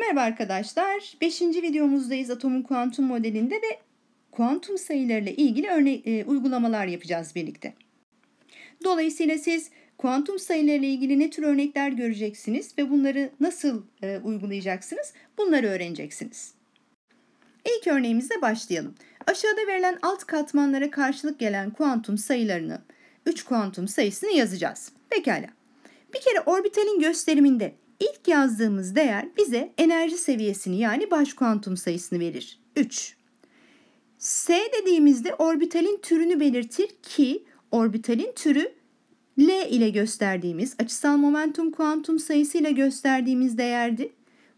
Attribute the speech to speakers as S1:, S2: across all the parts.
S1: Merhaba arkadaşlar. 5. videomuzdayız atomun kuantum modelinde ve kuantum sayılarıyla ilgili örnek e, uygulamalar yapacağız birlikte. Dolayısıyla siz kuantum sayılarıyla ilgili ne tür örnekler göreceksiniz ve bunları nasıl e, uygulayacaksınız? Bunları öğreneceksiniz. İlk örneğimizle başlayalım. Aşağıda verilen alt katmanlara karşılık gelen kuantum sayılarını, 3 kuantum sayısını yazacağız. Pekala. Bir kere orbitalin gösteriminde İlk yazdığımız değer bize enerji seviyesini yani baş kuantum sayısını verir. 3. S dediğimizde orbitalin türünü belirtir ki orbitalin türü L ile gösterdiğimiz açısal momentum kuantum sayısı ile gösterdiğimiz değerdi.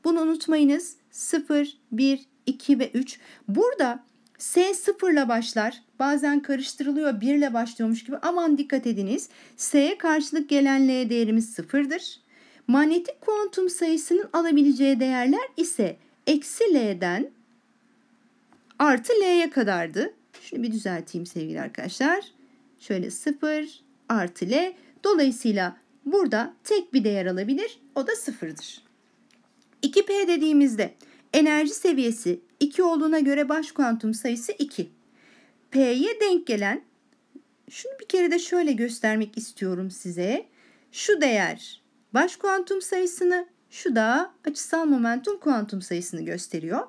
S1: Bunu unutmayınız 0, 1, 2 ve 3. Burada S 0 ile başlar. Bazen karıştırılıyor 1 ile başlıyormuş gibi. Aman dikkat ediniz. S'ye karşılık gelen L değerimiz 0'dır. Manyetik kuantum sayısının alabileceği değerler ise eksi L'den artı L'ye kadardı. Şunu bir düzelteyim sevgili arkadaşlar. Şöyle 0 artı L. Dolayısıyla burada tek bir değer alabilir. O da sıfırdır. 2P dediğimizde enerji seviyesi 2 olduğuna göre baş kuantum sayısı 2. P'ye denk gelen şunu bir kere de şöyle göstermek istiyorum size. Şu değer baş kuantum sayısını, şu da açısal momentum kuantum sayısını gösteriyor.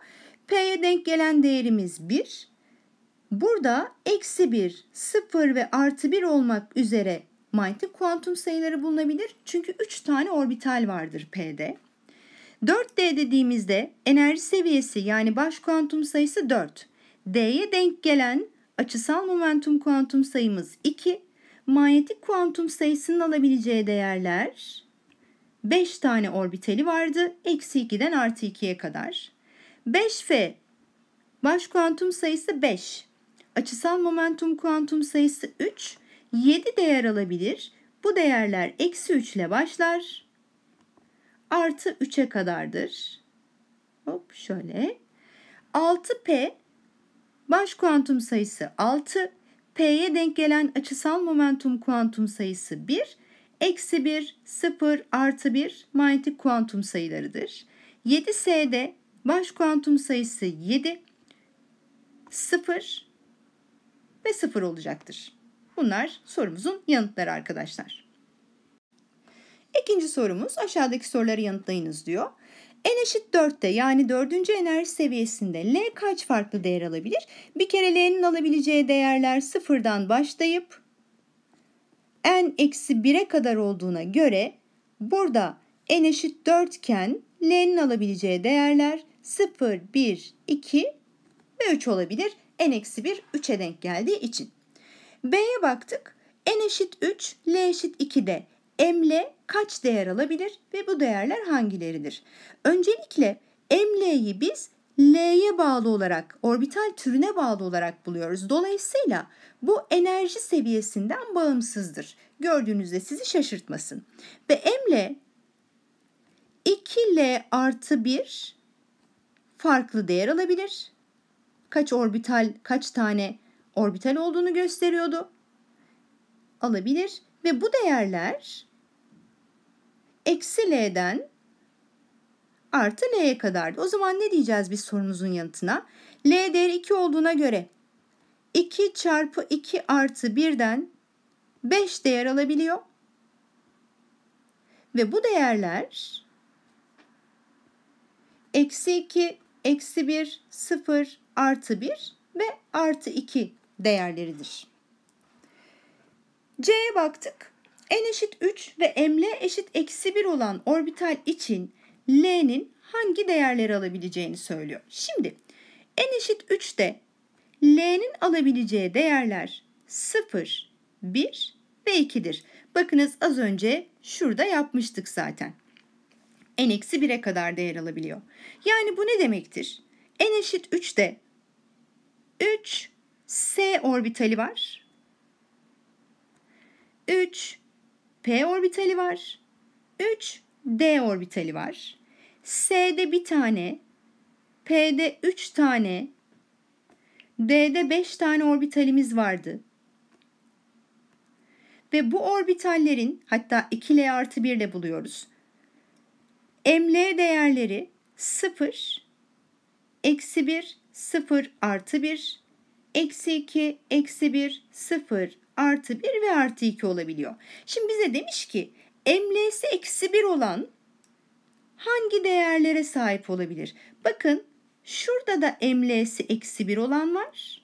S1: P'ye denk gelen değerimiz 1. Burada eksi 1, 0 ve artı 1 olmak üzere manyetik kuantum sayıları bulunabilir. Çünkü 3 tane orbital vardır P'de. 4D dediğimizde enerji seviyesi yani baş kuantum sayısı 4. D'ye denk gelen açısal momentum kuantum sayımız 2. Manyetik kuantum sayısının alabileceği değerler 5 tane orbitali vardı. Eksi 2'den artı 2'ye kadar. 5F baş kuantum sayısı 5. Açısal momentum kuantum sayısı 3. 7 değer alabilir. Bu değerler eksi 3 ile başlar. Artı 3'e kadardır. Hop şöyle. 6P baş kuantum sayısı 6. P'ye denk gelen açısal momentum kuantum sayısı 1 eksi 1, 0, artı 1 manyetik kuantum sayılarıdır. 7S'de baş kuantum sayısı 7, 0 ve 0 olacaktır. Bunlar sorumuzun yanıtları arkadaşlar. İkinci sorumuz aşağıdaki soruları yanıtlayınız diyor. N eşit 4'te yani 4. enerji seviyesinde L kaç farklı değer alabilir? Bir kere L'nin alabileceği değerler 0'dan başlayıp n eksi 1'e kadar olduğuna göre burada n eşit 4 iken l'nin alabileceği değerler 0, 1, 2 ve 3 olabilir. n eksi 1 3'e denk geldiği için. B'ye baktık. n eşit 3, l eşit 2'de emle kaç değer alabilir ve bu değerler hangileridir? Öncelikle emleyi biz L'ye bağlı olarak, orbital türüne bağlı olarak buluyoruz. Dolayısıyla bu enerji seviyesinden bağımsızdır. Gördüğünüzde sizi şaşırtmasın. Ve M ile 2L artı 1 farklı değer alabilir. Kaç orbital, kaç tane orbital olduğunu gösteriyordu. Alabilir ve bu değerler eksi L'den artı L'ye kadardı. O zaman ne diyeceğiz biz sorumuzun yanıtına? L değeri 2 olduğuna göre 2 çarpı 2 artı 1'den 5 değer alabiliyor. Ve bu değerler eksi 2, eksi 1, 0, artı 1 ve artı 2 değerleridir. C'ye baktık. N eşit 3 ve m'le eşit eksi 1 olan orbital için L'nin hangi değerleri alabileceğini söylüyor. Şimdi n eşit 3'te L'nin alabileceği değerler 0, 1 ve 2'dir. Bakınız az önce şurada yapmıştık zaten. n eksi 1'e kadar değer alabiliyor. Yani bu ne demektir? n eşit 3'te 3 s orbitali var. 3 p orbitali var. 3 D orbitali var. S'de bir tane, P'de üç tane, D'de beş tane orbitalimiz vardı. Ve bu orbitallerin hatta 2L artı 1 ile buluyoruz. ML değerleri 0, eksi 1, 0 artı 1, eksi 2, eksi 1, 0 artı 1 ve artı 2 olabiliyor. Şimdi bize demiş ki ML'si eksi 1 olan hangi değerlere sahip olabilir? Bakın şurada da ML'si eksi 1 olan var.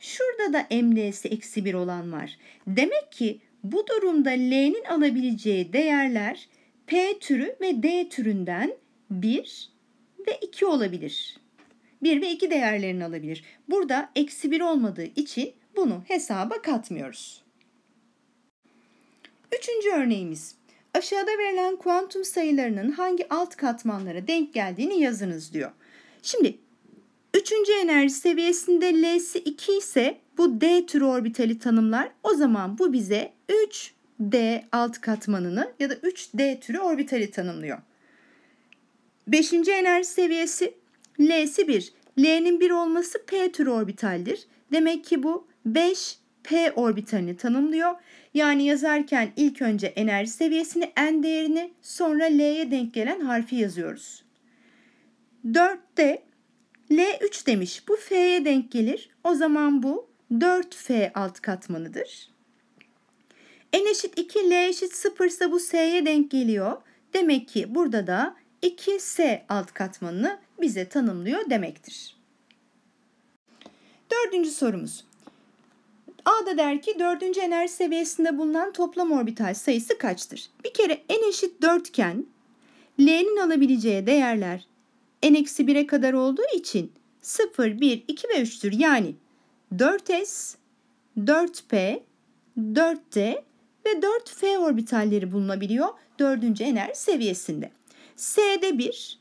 S1: Şurada da ML'si eksi 1 olan var. Demek ki bu durumda L'nin alabileceği değerler P türü ve D türünden 1 ve 2 olabilir. 1 ve 2 değerlerini alabilir. Burada eksi 1 olmadığı için bunu hesaba katmıyoruz. Üçüncü örneğimiz. Aşağıda verilen kuantum sayılarının hangi alt katmanlara denk geldiğini yazınız diyor. Şimdi üçüncü enerji seviyesinde L'si 2 ise bu D tür orbitali tanımlar. O zaman bu bize 3D alt katmanını ya da 3D türü orbitali tanımlıyor. Beşinci enerji seviyesi L'si 1. L'nin 1 olması P tür orbitaldir. Demek ki bu 5 P orbitalini tanımlıyor. Yani yazarken ilk önce enerji seviyesini, n değerini, sonra L'ye denk gelen harfi yazıyoruz. 4'te L3 demiş. Bu F'ye denk gelir. O zaman bu 4F alt katmanıdır. N eşit 2, L eşit 0 ise bu S'ye denk geliyor. Demek ki burada da 2S alt katmanını bize tanımlıyor demektir. Dördüncü sorumuz. A da der ki dördüncü enerji seviyesinde bulunan toplam orbital sayısı kaçtır? Bir kere n eşit 4 iken L'nin alabileceği değerler n-1'e kadar olduğu için 0, 1, 2 ve 3'tür. Yani 4s, 4p, 4d ve 4f orbitalleri bulunabiliyor dördüncü enerji seviyesinde. S'de 1,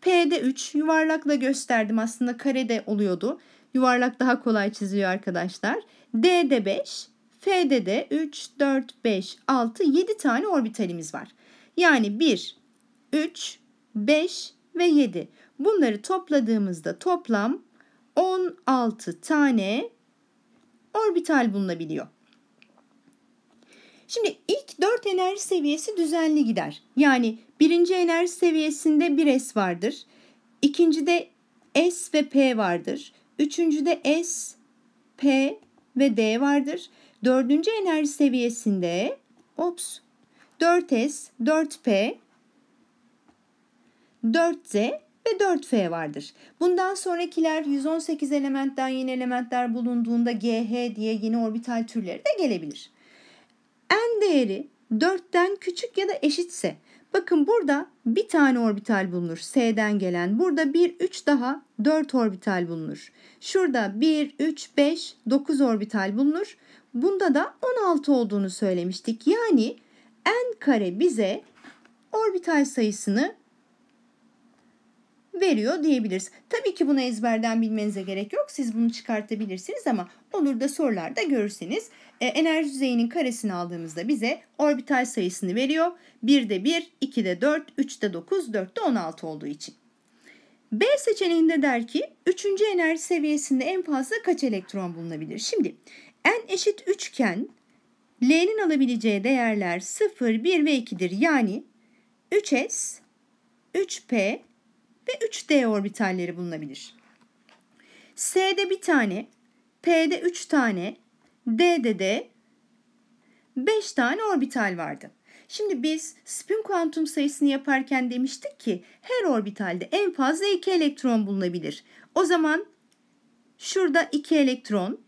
S1: P'de 3 yuvarlakla gösterdim aslında karede oluyordu. Yuvarlak daha kolay çiziyor arkadaşlar. D'de 5, F'de de 3, 4, 5, 6, 7 tane orbitalimiz var. Yani 1, 3, 5 ve 7. Bunları topladığımızda toplam 16 tane orbital bulunabiliyor. Şimdi ilk 4 enerji seviyesi düzenli gider. Yani birinci enerji seviyesinde bir S vardır. İkincide S ve P vardır. Üçüncüde S, P ve D vardır. Dördüncü enerji seviyesinde ops 4S, 4P, 4Z ve 4F vardır. Bundan sonrakiler 118 elementten yeni elementler bulunduğunda GH diye yeni orbital türleri de gelebilir. N değeri 4'ten küçük ya da eşitse Bakın burada bir tane orbital bulunur. S'den gelen. Burada 1, 3 daha 4 orbital bulunur. Şurada 1, 3, 5, 9 orbital bulunur. Bunda da 16 olduğunu söylemiştik. Yani n kare bize orbital sayısını veriyor diyebiliriz. Tabii ki bunu ezberden bilmenize gerek yok. Siz bunu çıkartabilirsiniz ama olur da sorularda görürseniz e, enerji düzeyinin karesini aldığımızda bize orbital sayısını veriyor. 1'de 1, 2'de 4, 3'de 9, 4'de 16 olduğu için. B seçeneğinde der ki 3. enerji seviyesinde en fazla kaç elektron bulunabilir? Şimdi n eşit 3 iken L'nin alabileceği değerler 0, 1 ve 2'dir. Yani 3S, 3P, ve 3D orbitalleri bulunabilir. S'de bir tane, P'de 3 tane, D'de de 5 tane orbital vardı. Şimdi biz spin kuantum sayısını yaparken demiştik ki her orbitalde en fazla 2 elektron bulunabilir. O zaman şurada 2 elektron,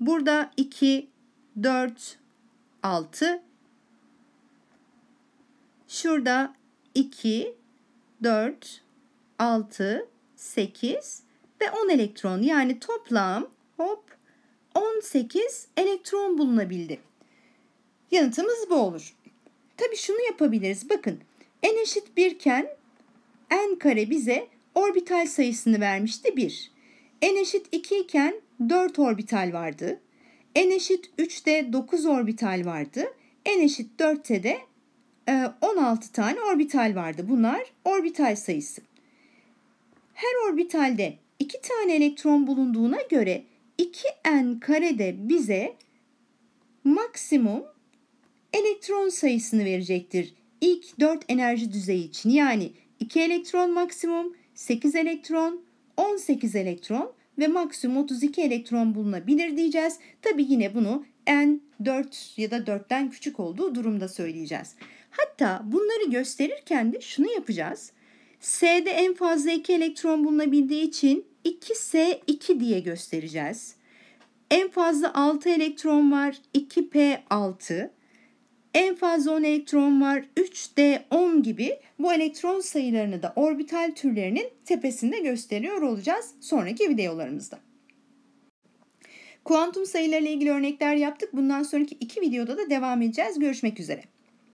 S1: burada 2, 4, 6, şurada 2, 4, 6, 8 ve 10 elektron yani toplam hop 18 elektron bulunabildi. Yanıtımız bu olur. Tabi şunu yapabiliriz. Bakın n eşit 1 iken n kare bize orbital sayısını vermişti 1. n eşit 2 iken 4 orbital vardı. n eşit 3'te 9 orbital vardı. n eşit 4'te de 16 e, tane orbital vardı. Bunlar orbital sayısı. Her orbitalde 2 tane elektron bulunduğuna göre 2n karede bize maksimum elektron sayısını verecektir. İlk 4 enerji düzeyi için yani 2 elektron maksimum, 8 elektron, 18 elektron ve maksimum 32 elektron bulunabilir diyeceğiz. Tabi yine bunu n 4 ya da 4'ten küçük olduğu durumda söyleyeceğiz. Hatta bunları gösterirken de şunu yapacağız. S'de en fazla 2 elektron bulunabildiği için 2S2 diye göstereceğiz. En fazla 6 elektron var 2P6. En fazla 10 elektron var 3D10 gibi bu elektron sayılarını da orbital türlerinin tepesinde gösteriyor olacağız sonraki videolarımızda. Kuantum sayılarıyla ilgili örnekler yaptık. Bundan sonraki iki videoda da devam edeceğiz. Görüşmek üzere.